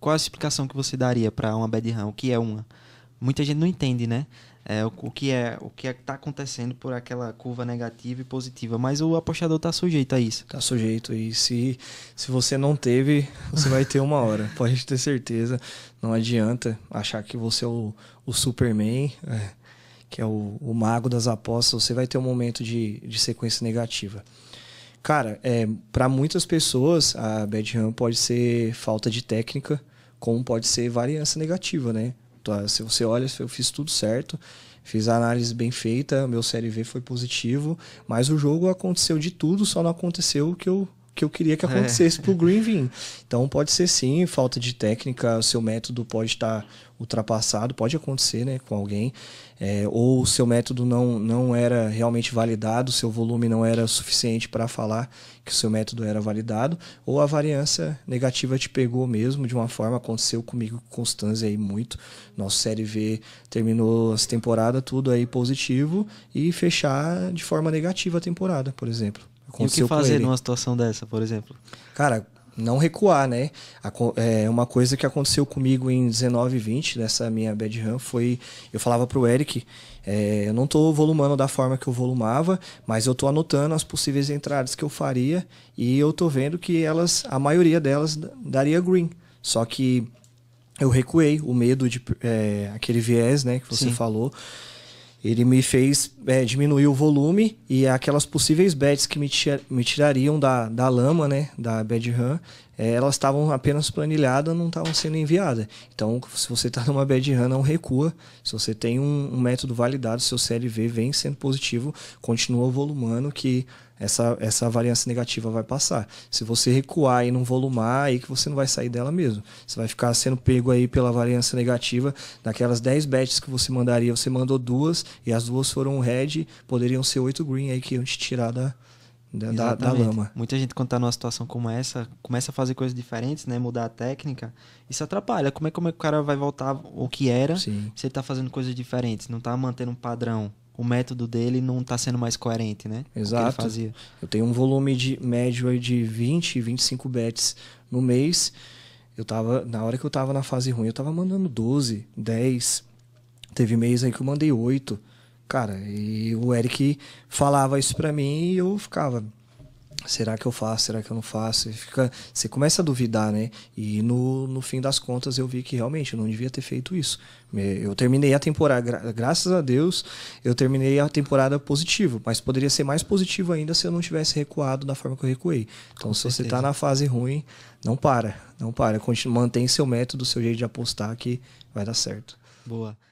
qual a explicação que você daria para uma bad run? O que é uma? Muita gente não entende, né? É, o, o, que é o que é está acontecendo por aquela curva negativa e positiva. Mas o apostador está sujeito a isso. Está sujeito. E se, se você não teve, você vai ter uma hora. Pode ter certeza. Não adianta achar que você é o, o Superman, é, que é o, o mago das apostas. Você vai ter um momento de, de sequência negativa. Cara, é, para muitas pessoas, a bad run pode ser falta de técnica, como pode ser variância negativa, né? Então, ah, se você olha, eu fiz tudo certo, fiz a análise bem feita, meu CLV foi positivo, mas o jogo aconteceu de tudo, só não aconteceu o que eu que eu queria que é. acontecesse é. para o Green vir. Então pode ser sim, falta de técnica, o seu método pode estar ultrapassado, pode acontecer né, com alguém, é, ou o seu método não, não era realmente validado, o seu volume não era suficiente para falar que o seu método era validado, ou a variância negativa te pegou mesmo de uma forma, aconteceu comigo com Constância aí muito. Nosso Série V terminou as temporadas tudo aí positivo e fechar de forma negativa a temporada, por exemplo. E o que fazer numa situação dessa, por exemplo? Cara, não recuar, né? É uma coisa que aconteceu comigo em 19 20, nessa minha bad run, foi... Eu falava pro Eric, é, eu não tô volumando da forma que eu volumava, mas eu tô anotando as possíveis entradas que eu faria e eu tô vendo que elas, a maioria delas daria green. Só que eu recuei, o medo de... É, aquele viés, né, que você Sim. falou ele me fez é, diminuir o volume e aquelas possíveis bets que me, tira, me tirariam da, da lama, né, da bad run, é, elas estavam apenas planilhadas, não estavam sendo enviadas. Então, se você está numa bad run, não recua. Se você tem um, um, método validado, seu CLV vem sendo positivo, continua volumando que essa, essa variância negativa vai passar. Se você recuar e não volumar, aí que você não vai sair dela mesmo. Você vai ficar sendo pego aí pela variância negativa. Daquelas 10 bets que você mandaria, você mandou duas e as duas foram red, poderiam ser oito green aí que iam te tirar da, da, da, da, lama. Muita gente, quando está numa situação como essa, começa a fazer coisas diferentes, né? Mudar a técnica. Isso atrapalha. Como é, como é que o cara vai voltar o que era Sim. se ele está fazendo coisas diferentes? Não está mantendo um padrão. O método dele não está sendo mais coerente, né? Exato. Eu tenho um volume de médio aí de 20, 25 bets no mês. Eu tava, na hora que eu estava na fase ruim, eu estava mandando 12, 10. Teve mês aí que eu mandei 8. Cara, e o Eric falava isso para mim e eu ficava. Será que eu faço? Será que eu não faço? E fica, você começa a duvidar, né? E no, no fim das contas eu vi que realmente eu não devia ter feito isso. Eu terminei a temporada, gra graças a Deus, eu terminei a temporada positivo, mas poderia ser mais positivo ainda se eu não tivesse recuado da forma que eu recuei. Então, Com se tá certeza. você está na fase ruim, não para, não para. Continua, mantém seu método, seu jeito de apostar que vai dar certo. Boa.